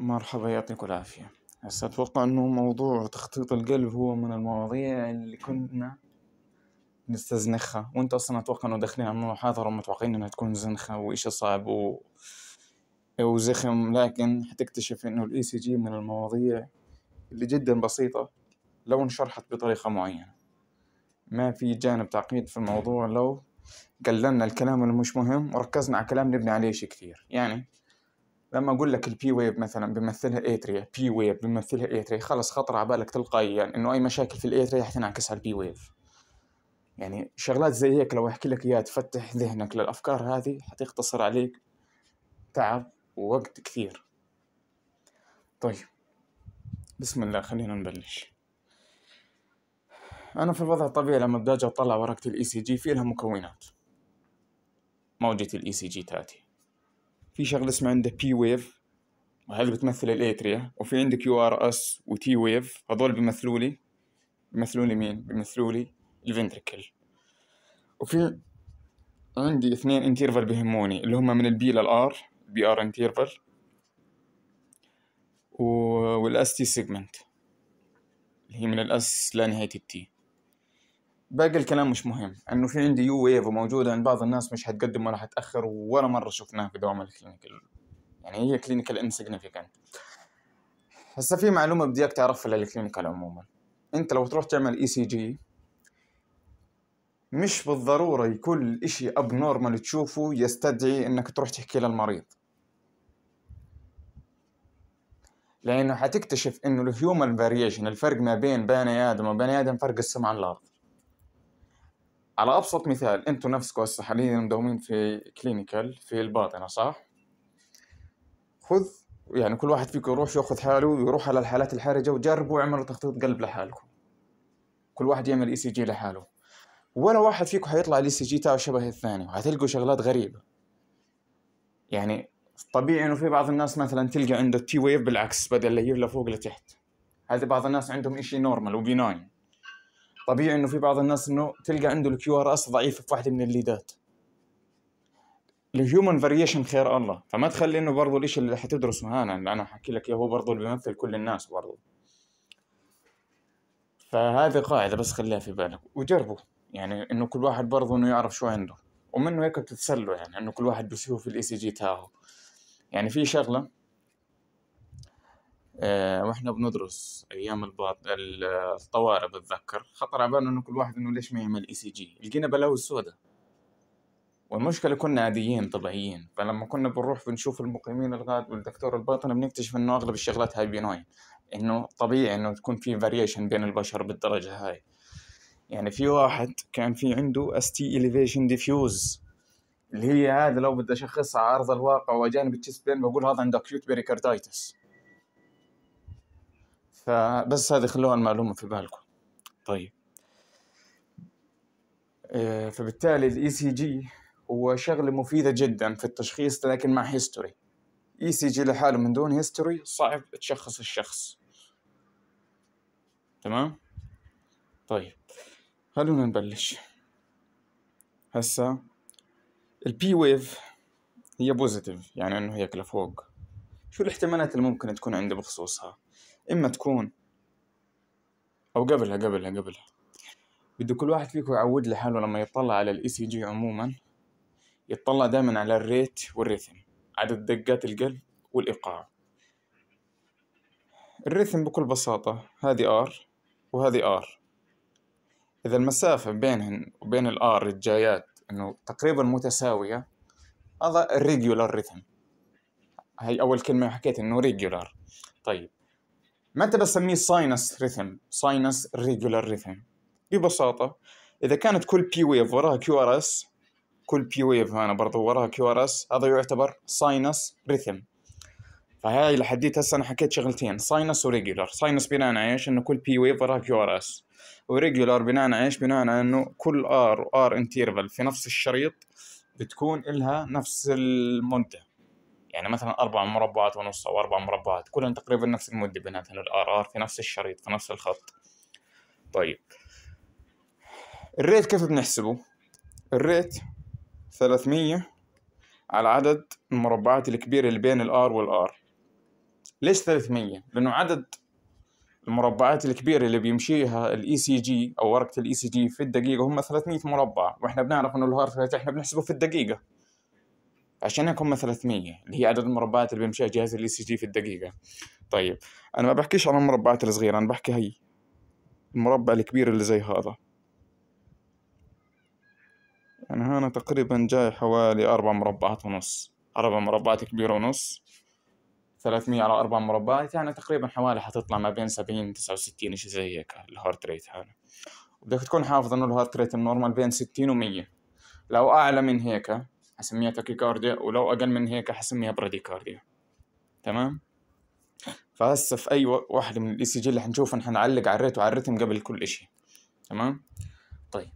مرحبا يعطيكم العافية هسه أتوقع إنه موضوع تخطيط القلب هو من المواضيع اللي كنا نستزنخها وانت أصلا أتوقع إنه داخلين على المحاضرة متوقعين إنها تكون زنخة وإشي صعب و... وزخم لكن حتكتشف إنه الإي سي e جي من المواضيع اللي جدا بسيطة لو انشرحت بطريقة معينة ما في جانب تعقيد في الموضوع لو قللنا الكلام المش مهم وركزنا على كلام نبني عليه شيء كثير يعني لما اقول لك البي ويف مثلا بيمثلها اتريا بي ويف بيمثلها اتريا خلص خطر على بالك تلقائيا يعني انه اي مشاكل في الاتريا حتنعكس على البي ويف يعني شغلات زي هيك لو احكي لك اياها تفتح ذهنك للافكار هذه حتختصر عليك تعب ووقت كثير طيب بسم الله خلينا نبلش انا في الوضع الطبيعي لما بدي اجي اطلع ورقه الاي سي e جي في لها مكونات موجة الاي سي e جي تاتي في شغله اسمها عنده بي ويف هذه بتمثل الاتريا وفي عندك يو ار اس وتي ويف هذول بيمثلوا لي بيمثلوا لي مين بيمثلوا لي الفنتركل وفي عندي اثنين انترفال بيهموني اللي هما من البي للار بي ار انترفال والاس تي سيجمنت اللي هي من الاس لنهاية التي باقي الكلام مش مهم انه في عندي يو ويف وموجوده عند بعض الناس مش حتقدم ولا حتاخر ولا مره شفناها في دوام الكلينيكال يعني هي كلينيكال انسيجنفيكانت هسه في معلومه بدي اياك تعرفها للكلينيكال عموما انت لو تروح تعمل اي سي جي مش بالضروره يكون اشي اب نورمال تشوفه يستدعي انك تروح تحكي للمريض لانه حتكتشف انه الهيومن فاريشن الفرق ما بين بني ادم وبني ادم فرق السمع الارض على ابسط مثال انتم نفسكم هسه حاليا مداومين في كلينيكال في الباطنه صح خذ يعني كل واحد فيكم يروح ياخذ حاله ويروح على الحالات الحرجه وجربوا اعملوا تخطيط قلب لحالكم كل واحد يعمل اي سي جي لحاله ولا واحد فيكم حيطلع الاي سي e جي تاعه شبه الثاني وحتلقوا شغلات غريبه يعني طبيعي انه في بعض الناس مثلا تلقى عنده التي ويف بالعكس بدل لا يجيب لفوق لتحت هذه بعض الناس عندهم إشي نورمال وبيناين طبيعي انه في بعض الناس انه تلقى عنده الكيو ار اس ضعيف في واحده من الليدات الهيومن فاريشن خير الله فما تخلي انه برضه الشيء اللي حتدرسه هنا اللي انا حكي لك اياه هو برضه اللي بيمثل كل الناس برضه فهذه قاعده بس خليها في بالك وجربوا يعني انه كل واحد برضه انه يعرف شو عنده ومنه هيك بتتسلوا يعني انه كل واحد بيشوف الاي سي e جي تاعه يعني في شغله آه، واحنا بندرس ايام الباط الطوارئ بتذكر خطر على بالنا انه كل واحد انه ليش ما يعمل اي سي جي لقينا بلاوي السوداء والمشكله كنا عاديين طبيعيين فلما كنا بنروح بنشوف المقيمين الغاد والدكتور الباطن بنكتشف انه اغلب الشغلات هاي بينوين انه طبيعي انه تكون في فاريشن بين البشر بالدرجه هاي يعني في واحد كان في عنده اس تي اليفيشن ديفيوز اللي هي هذا لو بدي اشخصها على ارض الواقع واجانب التشست بين بقول هذا عنده اكيوت بيريكارديتس فبس هذه خلوها المعلومة في بالكم طيب آه، فبالتالي الاي سي e جي هو شغله مفيده جدا في التشخيص لكن مع هيستوري اي سي جي لحاله من دون هيستوري صعب تشخص الشخص تمام طيب خلونا نبلش هسا البي ويف هي بوزيتيف يعني انه هي لفوق شو الاحتمالات اللي ممكن تكون عندي بخصوصها إما تكون أو قبلها قبلها قبلها بده كل واحد فيكم يعود لحاله لما يطلع على الاي سي e جي عموما يطلع دائما على الريت والريثم عدد دقات القلب والإيقاع الريثم بكل بساطة هذه ار وهذه ار إذا المسافة بينهن وبين الار الجايات إنه تقريبا متساوية هذا الريجولار ريثم هاي أول كلمة حكيت إنه ريجولار طيب ما انت بسميه ساينس ريثم ساينس ريجولار ريثم ببساطه اذا كانت كل بي ويف وراها كيو ار اس كل بي ويف انا برضو وراها كيو ار اس هذا يعتبر ساينس ريثم فهاي لحديت هسه انا حكيت شغلتين ساينس وريجولار ساينس بناء على ايش انه كل بي ويف وراها كيو ار اس وريجولار بناء على ايش بناء على انه كل ار وار انترفال في نفس الشريط بتكون إلها نفس المده يعني مثلا أربع مربعات ونص أو أربع مربعات كلهم تقريبا نفس المدة بيناتهم الآر آر في نفس الشريط في نفس الخط طيب الريت كيف بنحسبه؟ الريت ثلاثمية على عدد المربعات الكبيرة اللي بين الآر والآر ليش ثلاثمية؟ لأنه عدد المربعات الكبيرة اللي بيمشيها الاي سي e جي أو ورقة الاي سي e جي في الدقيقة هم 300 مربع وإحنا بنعرف إنه الهارت ريت إحنا بنحسبه في الدقيقة عشان اكون 300 اللي هي عدد المربعات اللي بيمشيها جهاز الاي سي e جي في الدقيقه طيب انا ما بحكيش عن المربعات الصغيره انا بحكي هي المربع الكبير اللي زي هذا يعني هنا تقريبا جاي حوالي أربع مربعات ونص أربع مربعات كبيرة ونص ثلاثمية على أربع مربعات يعني تقريبا حوالي حتطلع ما بين سبعين تسعة وستين إشي زي هيك الهارت ريت هذا بدك تكون حافظ إنه الهارت ريت النورمال بين ستين ومية لو أعلى من هيك هسميها تاكيكارديا ولو أقل من هيك هسميها براديكارديا تمام فهسه في أي واحد من الإي سي e جي اللي حنشوفها حنعلق على الريت وعلى الريتم قبل كل إشي تمام طيب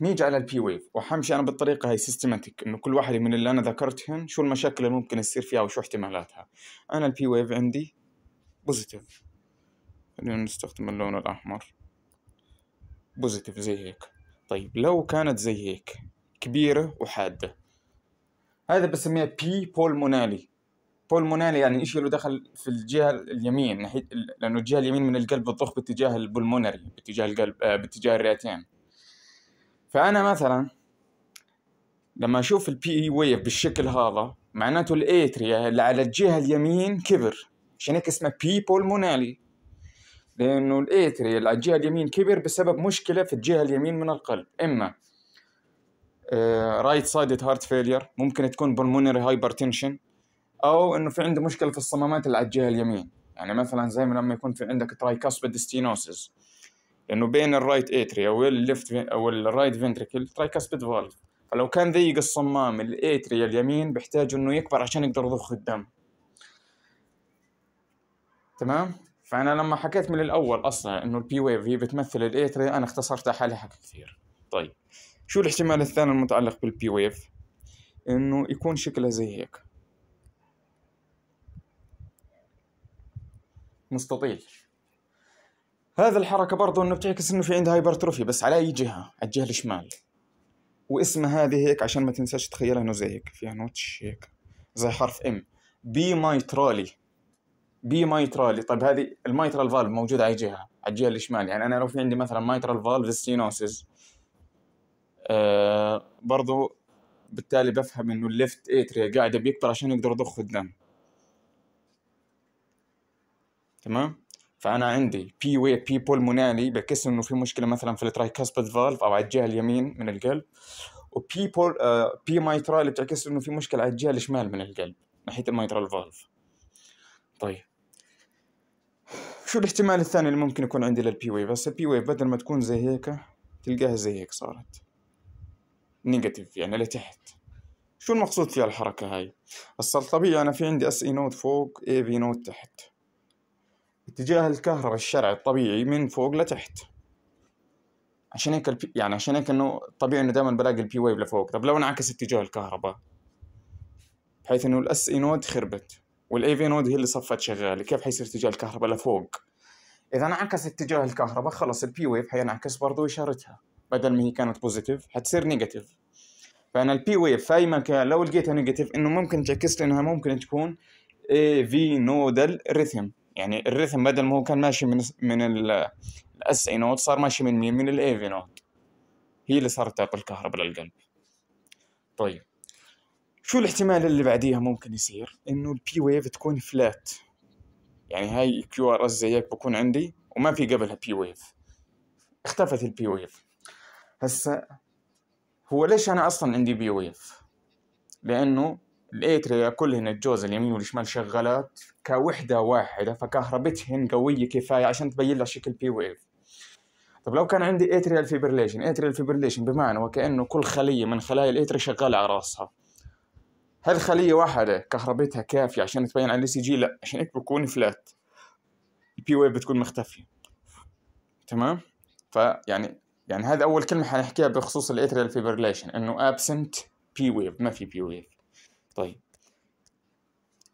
نيجي على البي ويف وحمشي انا بالطريقه هي سيستماتيك انه كل واحده من اللي انا ذكرتهم شو المشاكل اللي ممكن تصير فيها وشو احتمالاتها انا البي ويف عندي بوزيتيف خلينا نستخدم اللون الاحمر بوزيتيف زي هيك طيب لو كانت زي هيك كبيرة وحادة هذا بسميه بي بولمونالي بولمونالي يعني شيء له دخل في الجهة اليمين ناحية لأنه الجهة اليمين من القلب بتضخ باتجاه البولمونري باتجاه القلب آه باتجاه الرئتين فأنا مثلا لما أشوف البي ويف e بالشكل هذا معناته الاتريا اللي على الجهة اليمين كبر عشان هيك اسمه بي بولمونالي لأنه الاتريا اللي على الجهة اليمين كبر بسبب مشكلة في الجهة اليمين من القلب إما رايت سايدد هارت فيلير ممكن تكون بلمونري هايبرتنشن او انه في عنده مشكله في الصمامات اللي على الجهه اليمين يعني مثلا زي ما لما يكون في عندك ترايكاسبيد ستينوسز لانه بين الرايت اتريا والليفت او الرايت فنتريكل ترايكاسبيد فالف فلو كان ضيق الصمام الاتريا اليمين بيحتاج انه يكبر عشان يقدر يضخ الدم تمام فانا لما حكيت من الاول اصلا انه البي ويف هي بتمثل الاتريا انا اختصرت حالي حكي كثير طيب شو الاحتمال الثاني المتعلق بالبي ويف انه يكون شكلها زي هيك مستطيل هذا الحركة برضو انه بتعكس انه في عندها هايبرتروفي بس على اي جهة على الجهة الشمال واسمها هذه هيك عشان ما تنساش تخيلها انه زي هيك فيها نوتش هيك زي حرف ام بي مايترالي بي مايترالي طيب هذه المايترال فالف موجودة على جهة على الجهة الشمال يعني انا لو في عندي مثلا مايترال فالف ستينوسيس آه برضو بالتالي بفهم انه الليفت اتريا قاعده بيكبر عشان يقدر يضخ الدم تمام فانا عندي بي وي بي بولمونالي بكس انه في مشكله مثلا في الترايكاسبيد فالف او على الجهه اليمين من القلب وبي بول بي مايترال بتعكس انه في مشكله على الجهه الشمال من القلب ناحيه المايترال فالف طيب شو الاحتمال الثاني اللي ممكن يكون عندي للبي ويف بس البي ويف بدل ما تكون زي هيك تلقاها زي هيك صارت نيجاتيف يعني لتحت شو المقصود في الحركة هاي هسا أنا في عندي اس اي نود فوق اي في نود تحت اتجاه الكهرباء الشرعي الطبيعي من فوق لتحت عشان هيك البي... يعني عشان هيك انه طبيعي انه دائما بلاقي البي ويف لفوق طب لو انعكس اتجاه الكهرباء بحيث انه الاس اي نود خربت والاي في نود هي اللي صفت شغاله كيف حيصير اتجاه الكهرباء لفوق اذا انعكس اتجاه الكهرباء خلص البي ويف حينعكس برضه اشارتها بدل ما هي كانت بوزيتيف حتصير نيجاتيف فانا البي ويف في اي مكان لو لقيتها نيجاتيف انه ممكن تعكس لي انها ممكن تكون اي في نودال ريثم يعني الريثم بدل ما هو كان ماشي من من الاس اي نود صار ماشي من مين من الاي في نود هي اللي صارت تعطي الكهرباء للقلب طيب شو الاحتمال اللي بعديها ممكن يصير انه البي ويف تكون فلات يعني هاي كيو ار اس زيك بكون عندي وما في قبلها بي ويف اختفت البي ويف هسا هو ليش انا اصلا عندي بي ويف لانه الاتريا كلهن الجوز اليمين والشمال شغالات كوحدة واحدة فكهربتهن قوية كفاية عشان تبين لها شكل بي ويف طب لو كان عندي اتريال فيبرليشن اتريال فيبرليشن بمعنى وكأنه كل خلية من خلايا الاتريا شغالة على راسها هل خلية واحدة كهربتها كافية عشان تبين على السي جي؟ لا عشان هيك بكون فلات البي ويف بتكون مختفية تمام؟ فيعني يعني هذا اول كلمه حنحكيها بخصوص الاتريال فيبريليشن انه ابسنت بي ويف ما في بي ويف طيب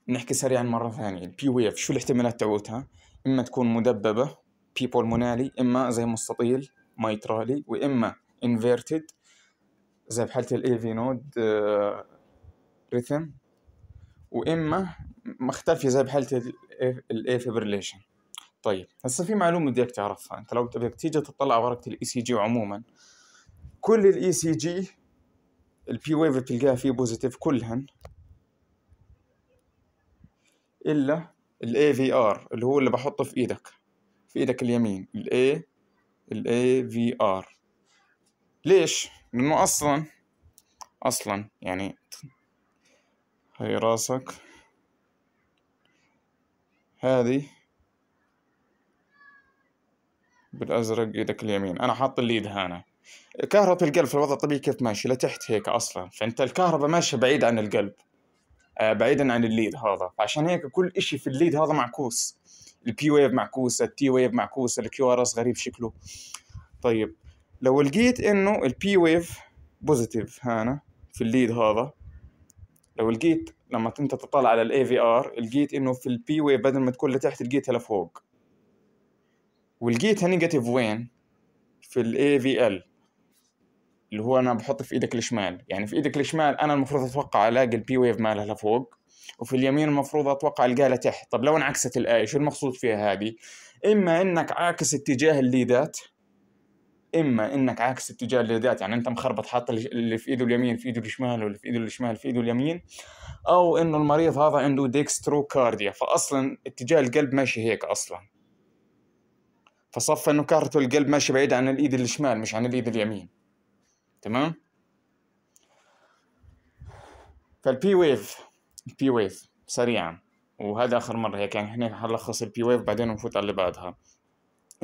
نحكي سريعا مره ثانيه البي ويف شو الاحتمالات تبعتها اما تكون مدببه بي بولمونالي اما زي مستطيل ميترالي واما انفيرتد زي بحاله الايفي نود آه ريثم واما مختفي زي بحاله fibrillation طيب هسه في معلومه بدك تعرفها انت لو بدك تيجي تطلع على ورقه الاي سي جي عموما كل الاي سي جي البي ويف بتلقاها فيه بوزيتيف كلهن الا الاي في ار اللي هو اللي بحطه في ايدك في ايدك اليمين الاي الاي في ار ليش لانه اصلا اصلا يعني هاي راسك هذه بالازرق ايدك اليمين انا حاط الايد هنا كهرباء القلب في الوضع الطبيعي كيف ماشي لتحت هيك اصلا فانت الكهرباء ماشيه بعيد عن القلب آه بعيدا عن الليد هذا فعشان هيك كل شيء في الليد هذا معكوس البي ويف معكوسه التي ويف معكوسه الكيو ار اس غريب شكله طيب لو لقيت انه البي ويف بوزيتيف هنا في الليد هذا لو لقيت لما انت تطلع على الاي في ار لقيت انه في البي ويف بدل ما تكون لتحت لقيتها لفوق ولقيتها نيجاتيف وين في الاي في ال اللي هو انا بحط في ايدك الشمال يعني في ايدك الشمال انا المفروض اتوقع الاقي البي ويف مالها لفوق وفي اليمين المفروض اتوقع القاها لتحت طب لو انعكست الايه شو المقصود فيها هذه اما انك عاكس اتجاه الليدات اما انك عاكس اتجاه الليدات يعني انت مخربط حاط اللي في ايده اليمين في ايده الشمال واللي في ايده الشمال في ايده اليمين او انه المريض هذا عنده كارديا فاصلا اتجاه القلب ماشي هيك اصلا فصفى انه كهرته القلب ماشي بعيد عن الايد الشمال مش عن الايد اليمين تمام فالبي ويف البي ويف سريعا وهذا اخر مره هيك يعني احنا هنلخص البي ويف بعدين نفوت على اللي بعدها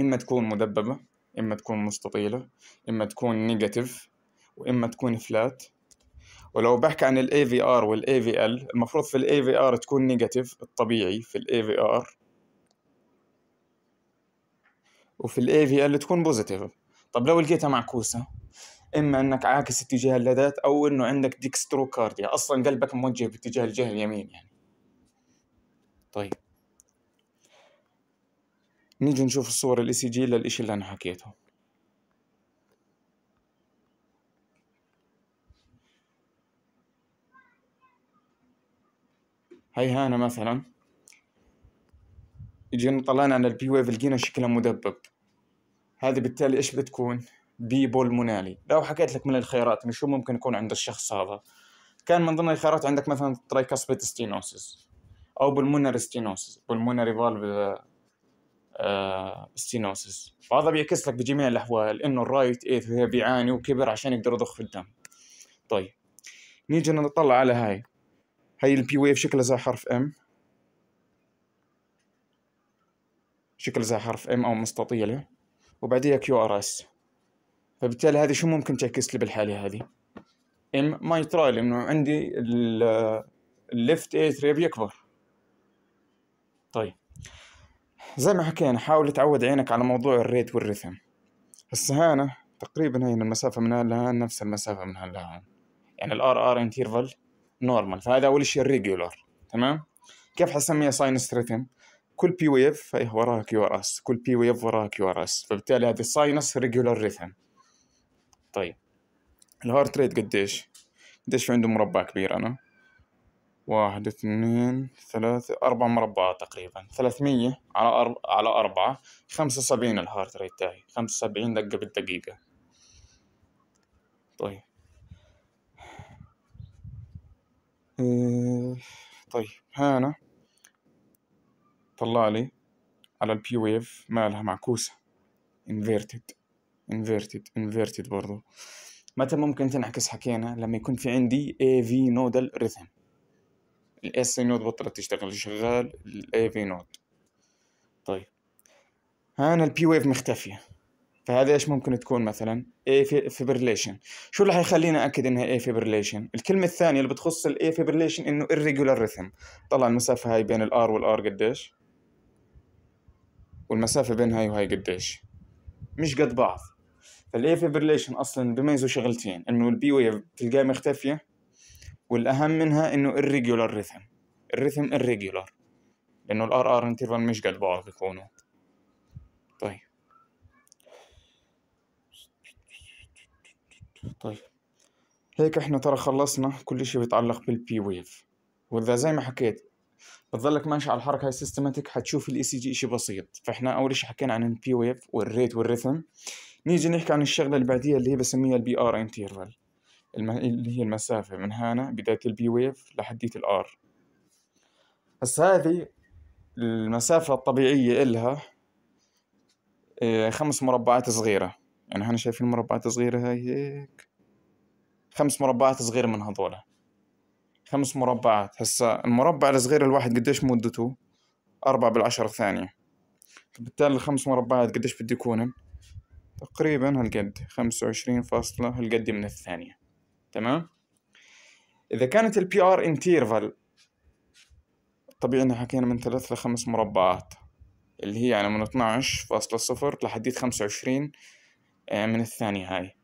اما تكون مدببه اما تكون مستطيله اما تكون نيجاتيف واما تكون فلات ولو بحكي عن الاي في ار والاي في ال المفروض في الاي في ار تكون نيجاتيف الطبيعي في الاي في ار وفي الاي في ال تكون بوزيتيف طب لو لقيتها معكوسه اما انك عاكس اتجاه اللذات او انه عندك كارديا اصلا قلبك موجه باتجاه الجهه اليمين يعني طيب نيجي نشوف الصور e الاي سي جي للإشي اللي انا حكيته هاي هانا مثلا جينا طلعنا على البي ويف لقينا شكلها مدبب هذه بالتالي ايش بتكون؟ بي بولمونالي لو حكيت لك من الخيارات من شو ممكن يكون عند الشخص هذا كان من ضمن الخيارات عندك مثلا ترايكاسبيت ستينوسيس او بلمونر ستينوسيس بلمونري فالف ستينوسيس فهذا بيعكس لك بجميع الاحوال انه الرايت ايث بيعاني وكبر عشان يقدر يضخ في الدم طيب نيجي نطلع على هاي هاي البي ويف شكلها زي حرف ام شكل زي حرف ام او مستطيلة وبعديها كيو ار اس فبالتالي هذه شو ممكن تعكس لي بالحالة هذه ام مايترال انه عندي الليفت اتريا يكبر طيب زي ما حكينا حاول تعود عينك على موضوع الريت والريثم هسه هنا تقريبا هي المسافة من هان لهان نفس المسافة من هان لهان يعني الار ار انترفال نورمال فهذا اول شيء الريجولار تمام كيف حسميها ساينس ريثم كل بي ويف هي وراها كيو ار اس كل بي ويف وراها كيو ار اس فبالتالي هذه الساينس ريجولار ريثم طيب الهارت ريت قديش قديش في عنده مربع كبير انا واحد اثنين ثلاثة أربع مربعات تقريبا ثلاثمية على أرب... على أربعة خمسة وسبعين الهارت ريت تاعي خمسة وسبعين دقة بالدقيقة طيب آه، طيب هانا طلع لي على البي ويف مالها معكوسة inverted inverted inverted برضو متى ممكن تنعكس حكينا لما يكون في عندي اي في نودل ريثم الاس نود بطلت تشتغل شغال الاي في نود طيب هنا البي ويف مختفيه فهذا ايش ممكن تكون مثلا اي فيبريليشن شو اللي حيخلينا اكد انها اي فيبريليشن الكلمه الثانيه اللي بتخص الاي فيبريليشن انه irregular ريثم طلع المسافه هاي بين الار والار قديش والمسافة بين هاي وهاي قديش مش قد بعض فالاي فيبريليشن اصلا بميزوا شغلتين انه البي ويف تلقاه مختفية والاهم منها انه الريجولار ريثم الريثم الريجولار لانه الار ار انترفال مش قد بعض بيكونوا طيب طيب هيك احنا ترى خلصنا كل شيء بيتعلق بالبي ويف واذا زي ما حكيت بتظلك ماشي على الحركه هاي سيستماتيك حتشوف الاي e سي جي شيء بسيط فاحنا اول شيء حكينا عن البي ويف والريت والريثم نيجي نحكي عن الشغله اللي بعديها اللي هي بسميها البي ار انترفال اللي هي المسافه من هنا بدايه البي ويف لحديت الار بس هذه المسافه الطبيعيه إلها آه، خمس مربعات صغيره يعني هنا شايفين مربعات صغيره هاي هيك خمس مربعات صغيره من هذول خمس مربعات هسا المربع الصغير الواحد قديش مدته أربعة بالعشرة ثانية فبالتالي الخمس مربعات قديش بده يكونن تقريبا هالقد خمسة وعشرين فاصلة هالقد من الثانية تمام إذا كانت ال PR انتيرفال طبيعي إن حكينا من ثلاث لخمس مربعات اللي هي يعني من عشر فاصلة صفر لحديت خمسة وعشرين آه، من الثانية هاي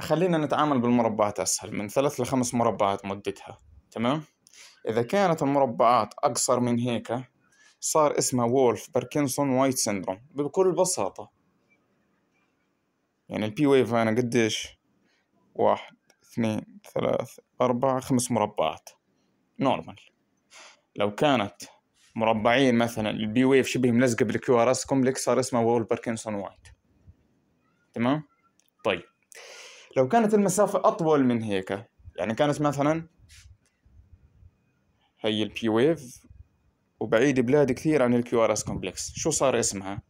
خلينا نتعامل بالمربعات أسهل من ثلاث لخمس مربعات مدتها تمام؟ إذا كانت المربعات أقصر من هيك صار اسمها وولف باركنسون وايت سيندروم بكل بساطة يعني البي ويف أنا قديش واحد اثنين ثلاث أربعة خمس مربعات نورمال لو كانت مربعين مثلا البي ويف شبه ملزقة بالكيو ار اس كومبلكس صار اسمها وولف باركنسون وايت تمام؟ لو كانت المسافة أطول من هيك يعني كانت مثلا هي البي ويف وبعيد بلاد كثير عن الكيو ار اس كومبلكس شو صار اسمها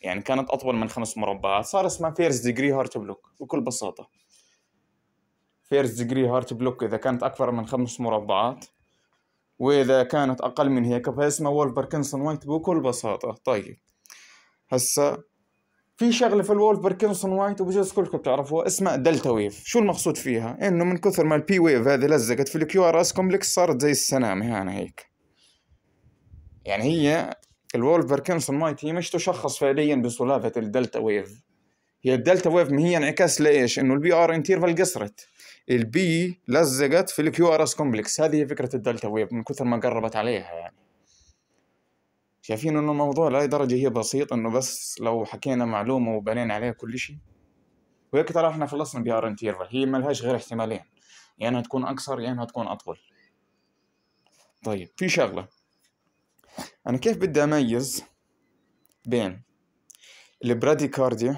يعني كانت اطول من خمس مربعات صار اسمها فيرست ديجري هارت بلوك بكل بساطه فيرست ديجري هارت بلوك اذا كانت اكثر من خمس مربعات واذا كانت اقل من هيك فاسمها وولف باركنسون وايت بكل بساطه طيب هسه في شغله في الولف بركنسون وايت وبجوز كلكم تعرفوها اسمها دلتا ويف شو المقصود فيها انه من كثر ما البي ويف هذه لزقت في الكيو ار اس كومبلكس صارت زي السنامه هنا هيك يعني هي الولف بركنسون وايت هي مش تشخص فعليا بسلافه الدلتا ويف هي الدلتا ويف هي انعكاس لايش انه البي ار انترفال قصرت البي لزقت في الكيو ار اس كومبلكس هذه هي فكره الدلتا ويف من كثر ما قربت عليها يعني شايفين انه الموضوع لاي درجة هي بسيط انه بس لو حكينا معلومة وبنينا عليها كل شيء وهيك ترى احنا خلصنا بي ار انتيرفال هي مالهاش غير احتمالين يا يعني انها تكون اقصر يا يعني انها تكون اطول طيب في شغلة انا كيف بدي اميز بين البراديكارديا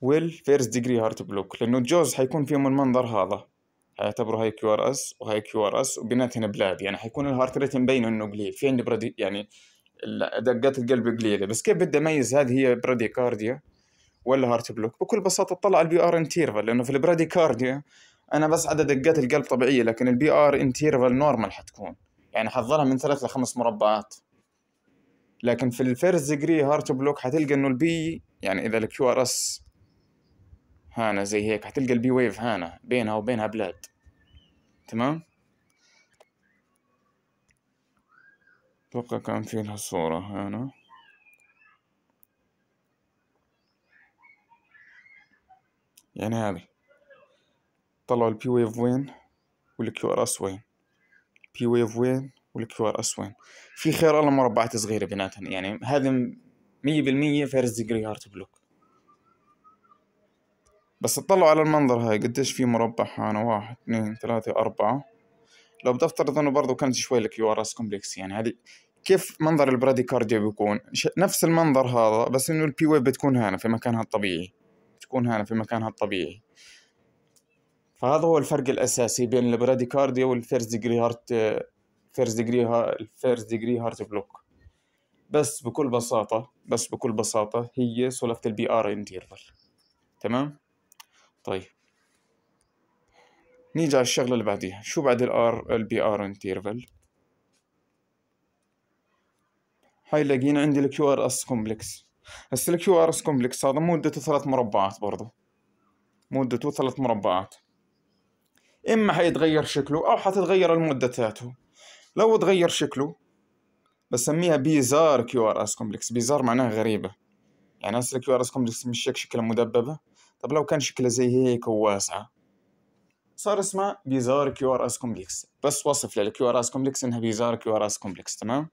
والفيرست ديجري هارت بلوك لانه الجوز حيكون فيهم المنظر هذا اعتبروا هاي كيو ار اس وهاي كيو ار اس وبينات هنا بلاد يعني حيكون الهارت ريت مبين انه قليل في عندي برادي يعني دقات القلب قليله بس كيف بدي اميز هذه هي براديكارديا ولا هارت بلوك بكل بساطه اطلع على البي ار انتيرفال لانه في البراديكارديا انا بس عدد دقات القلب طبيعيه لكن البي ار انتيرفال نورمال حتكون يعني حتظلها من ثلاث لخمس مربعات لكن في الفيرست ديجري هارت بلوك حتلقى انه البي يعني اذا الكيو ار اس هانا زي هيك حتلقى البي ويف هانا بينها وبينها بلاد تمام اتوقع كان في لها صورة هنا يعني هذه طلعوا البي ويف وين والكيو ار اس وين بي ويف وين والكيو ار اس وين في خيار الله مربعات صغيرة بيناتهم يعني هذا مية بالمية فيرست ديجري هارت بلوك بس اطلعوا على المنظر هاي قديش في مربع هنا واحد اثنين ثلاثة أربعة لو بتفترض انه برضه كانت شوي الكيو ار اس كومبلكس يعني هذه كيف منظر البراديكارديا بيكون نفس المنظر هذا بس انه البي ويف بتكون هنا في مكانها الطبيعي بتكون هنا في مكانها الطبيعي فهذا هو الفرق الاساسي بين البراديكارديا والفيرست ديجري هارت فيرست ديجري الفيرست ديجري هارت بلوك بس بكل بساطة بس بكل بساطة هي سلفة البي ار انتيرفال تمام طيب نيجي على الشغلة اللي بعديها شو بعد الار البي ار انترفال هاي لقينا عندي الكيو ار اس كومبلكس هسه الكيو ار اس كومبلكس هذا مدته ثلاث مربعات برضه مدته ثلاث مربعات اما حيتغير شكله او حتتغير المدة تاعته لو تغير شكله بسميها بيزار كيو ار اس كومبلكس بيزار معناها غريبة يعني هسه الكيو ار اس كومبلكس مش هيك شكلها مدببة طب لو كان شكله زي هيك وواسعة صار اسمها بيزار كيو ار اس كومبلكس بس وصف للكيو ار اس كومبلكس انها بيزار كيو ار اس كومبلكس تمام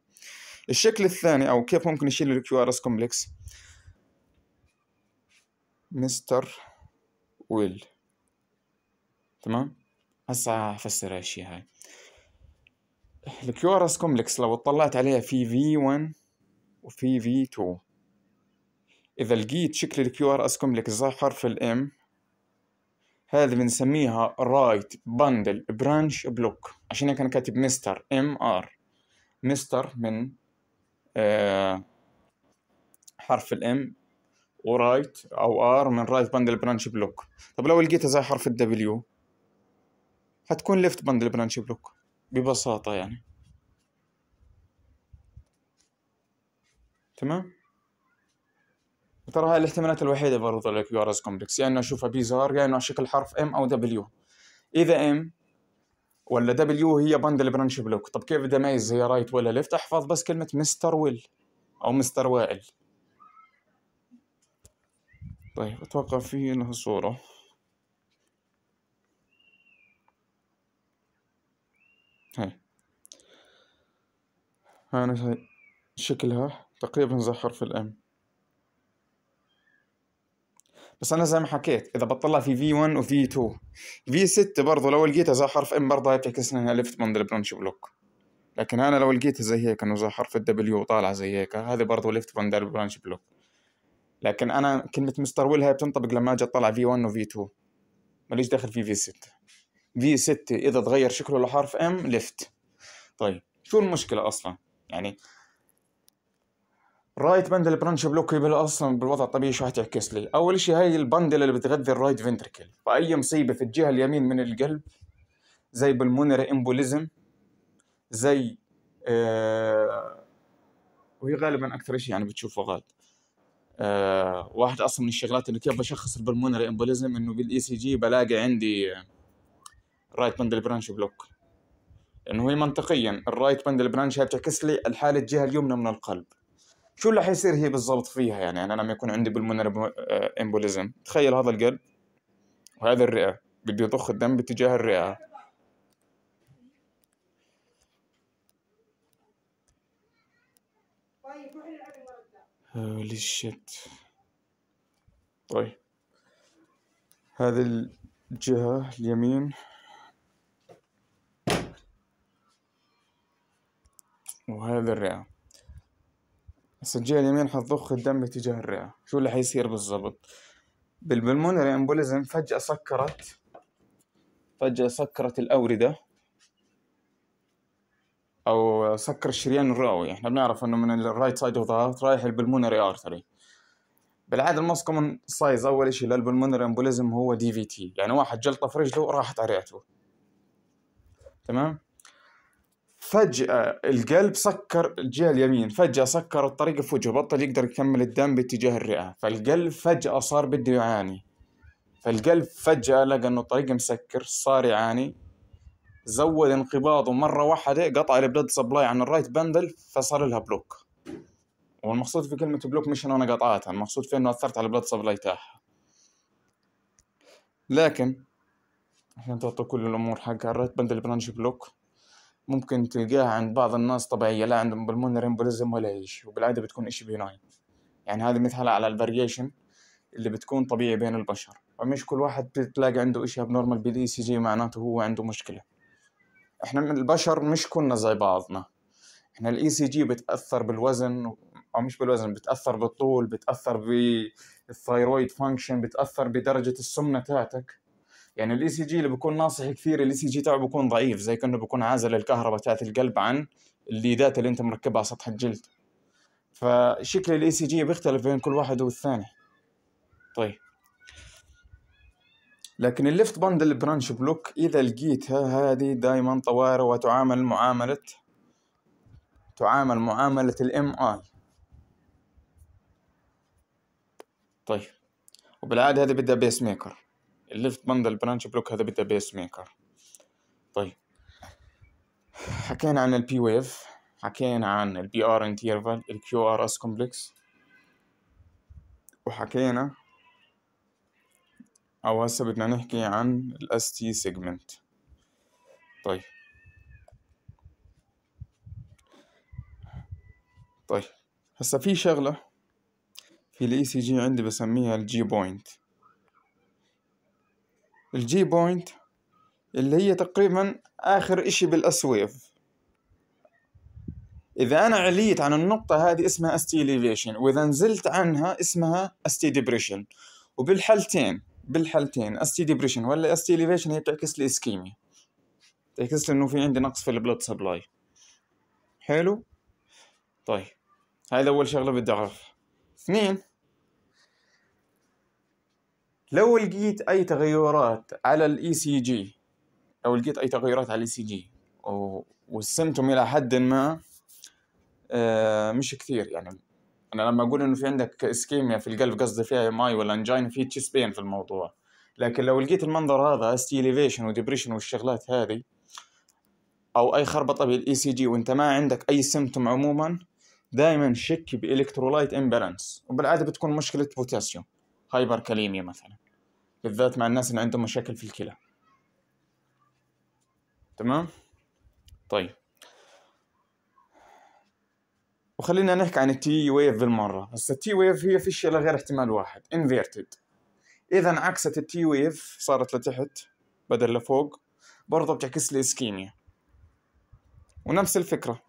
الشكل الثاني او كيف ممكن نشيل الكيو ار اس كومبلكس مستر ويل تمام هسا هفسر هالشي هاي الكيو ار اس كومبلكس لو اطلعت عليها في في 1 وفي في 2 إذا لقيت شكل الكيو آر أسكم لك زي حرف الإم هذا بنسميها رايت بندل برانش بلوك عشان هيك أنا كاتب مستر إم آر مستر من آه حرف الإم ورايت أو آر من رايت بندل برانش بلوك طب لو لقيتها زي حرف الدبليو هتكون ليفت بندل برانش بلوك ببساطة يعني تمام ترى هاي الاحتمالات الوحيدة لك للكيورز كومبلكس يا يعني انه اشوفها بي يا يعني انه شكل حرف ام او دبليو اذا ام ولا دبليو هي بندل برانش بلوك طب كيف بدي اميز هي رايت ولا ليفت احفظ بس كلمة مستر ويل او مستر وائل طيب اتوقع في انها صورة هاي هاي شكلها تقريبا زي حرف الام بس انا زي ما حكيت اذا بطلع في في 1 وفي 2 في 6 برضه لو لقيتها زي حرف ام برضه هي بتعكس انها ليفت من البرانش بلوك لكن انا لو لقيتها زي هيك انه زي حرف الدبليو طالع زي هيك هذه برضه ليفت من البرانش بلوك لكن انا كلمه مستر ويل هاي بتنطبق لما اجي اطلع في 1 وفي 2 ماليش دخل في في 6 في 6 اذا تغير شكله لحرف ام ليفت طيب شو المشكله اصلا يعني الرايت بندل برانش بلوك يبل اصلا بالوضع الطبيعي شو حتعكس لي اول شيء هاي البندل اللي بتغذي الرايت فنتركل فاي مصيبه في الجهه اليمين من القلب زي بالمونري امبوليزم زي آه وهي غالبا اكثر شيء يعني بتشوفه غاد آه واحد اصلا من الشغلات انه كيف بشخص البلمونري امبوليزم انه بالاي سي e جي بلاقي عندي آه، رايت بندل برانش بلوك انه هي منطقيا الرايت بندل برانش هي بتعكس لي الحاله الجهه اليمنى من القلب شو اللي حيصير هي بالضبط فيها يعني, يعني انا لما يكون عندي بالمنر امبوليزم تخيل هذا القلب وهذا الرئه بده يضخ الدم باتجاه الرئه هولي شيت طيب هذه الجهة اليمين وهذا الرئة الجهه اليمين حتضخ الدم باتجاه الرئة شو اللي حيصير بالضبط بالبلمونري امبوليزم فجأة سكرت فجأة سكرت الأوردة أو سكر الشريان الرئوي احنا بنعرف انه من الرايت سايد اوف ذا رايح البلمونري ارتري بالعاده الموست كومن سايز اول شيء للبلمونري امبوليزم هو دي في تي يعني واحد جلطه في رجله راحت على رئته تمام فجأة القلب سكر الجهة اليمين فجأة سكر الطريق في وجهه بطل يقدر يكمل الدم باتجاه الرئة فالقلب فجأة صار بده يعاني فالقلب فجأة لقى انه الطريق مسكر صار يعاني زود انقباضه مرة واحدة قطع البلد سبلاي عن الرايت بندل فصار لها بلوك والمقصود في كلمة بلوك مش انه انا قطعتها المقصود في انه اثرت على البلد سبلاي تاعها لكن عشان تعطوا كل الامور حقها الرايت بندل برانش بلوك ممكن تلقاها عند بعض الناس طبيعية لا عندهم بالمونر امبوليزم ولا ايش وبالعادة بتكون اشي بيناين يعني هذا مثال على الفاريشن اللي بتكون طبيعي بين البشر فمش كل واحد بتلاقي عنده اشي ابنورمال بالاي سي جي معناته هو عنده مشكلة احنا من البشر مش كلنا زي بعضنا احنا الاي سي e جي بتاثر بالوزن او مش بالوزن بتاثر بالطول بتاثر بالثايرويد فانكشن بتاثر بدرجه السمنه تاعتك يعني الاي سي e جي اللي بيكون ناصح كثير الاي سي e جي تاعه بيكون ضعيف زي كانه بيكون عازل الكهرباء تاعت القلب عن الليدات اللي انت مركبها على سطح الجلد فشكل الاي سي e جي بيختلف بين كل واحد والثاني طيب لكن الليفت بندل برانش بلوك اذا لقيتها هذه دائما طوارئ وتعامل معامله تعامل معامله الام اي طيب وبالعاده هذه بدها بيس ميكر الليفت بندل برانش بلوك هذا بدأ بيس ميكر طيب حكينا عن البي ويف حكينا عن البي ار انترفال الكيو ار اس كومبلكس وحكينا او هسه بدنا نحكي عن الاس تي سيجمنت طيب طيب هسه في شغله في الاي سي e جي عندي بسميها الجي بوينت الجي بوينت اللي هي تقريبا آخر إشي بالأسويف إذا أنا عليت عن النقطة هذه اسمها استي ليفيشن وإذا نزلت عنها اسمها استي ديبريشن وبالحالتين بالحالتين استي ديبريشن ولا استي ليفيشن هي بتعكس لي اسكيميا تعكس لي إنه في عندي نقص في البلوت سبلاي حلو طيب هذا أول شغلة بدي أعرفها اثنين لو لقيت اي تغيرات على الاي سي e جي لو لقيت اي تغيرات على الاي سي e جي والسمتم الى حد ما آه، مش كثير يعني انا لما اقول انه في عندك اسكيميا في القلب قصدي فيها ماي ولا انجاين في تشيس بين في الموضوع لكن لو لقيت المنظر هذا استيليفيشن وديبريشن والشغلات هذه او اي خربطه بالاي سي e جي وانت ما عندك اي سمتم عموما دائما شك بالكترولايت امبالانس وبالعاده بتكون مشكله بوتاسيوم هايبر كاليميا مثلا بالذات مع الناس اللي عندهم مشاكل في الكلى تمام طيب وخلينا نحكي عن التي ويف بالمره هسه التي ويف هي فيش شيء غير احتمال واحد انفيرتد اذا انعكست التي ويف صارت لتحت بدل لفوق برضه بتعكس لي اسكيميا ونفس الفكره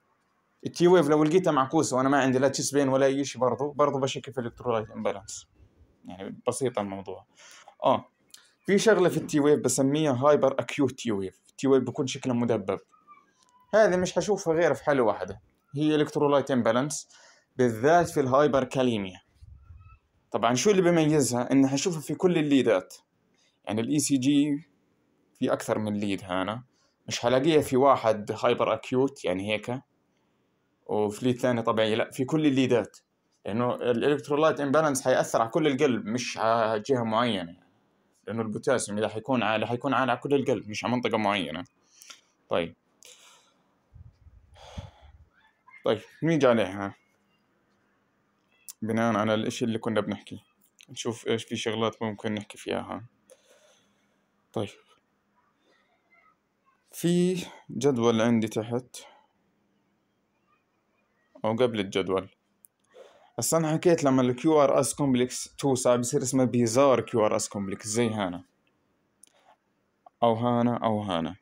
التي ويف لو لقيتها معكوسه وانا ما عندي لا تشيس بين ولا اي شيء برضه برضه بشكل في الكترولايت امبالانس يعني بسيط الموضوع اه في شغله في التي ويف بسميها هايبر اكيوت تي ويف التي ويف بيكون شكله مدبب هذه مش حشوفها غير في حاله واحده هي الكترولايت امبالانس بالذات في الهايبر كاليميا طبعا شو اللي بيميزها ان حشوفها في كل الليدات يعني الاي سي e جي في اكثر من ليد هنا مش حلاقيها في واحد هايبر اكيوت يعني هيك وفي ليد ثاني طبيعي لا في كل الليدات لانه الالكترولايت امبالانس حياثر على كل القلب مش على جهه معينه لانه البوتاسيوم اذا حيكون عالي حيكون عالي على كل القلب مش على منطقه معينه طيب طيب نيجي عليها بناء على الاشي اللي كنا بنحكي نشوف ايش في شغلات ممكن نحكي فيها طيب في جدول عندي تحت او قبل الجدول هسا انا حكيت لما الكيو ار اس كومبلكس توسع بصير اسمه بيزار كيو ار اس كومبلكس زي هانا او هانا او هانا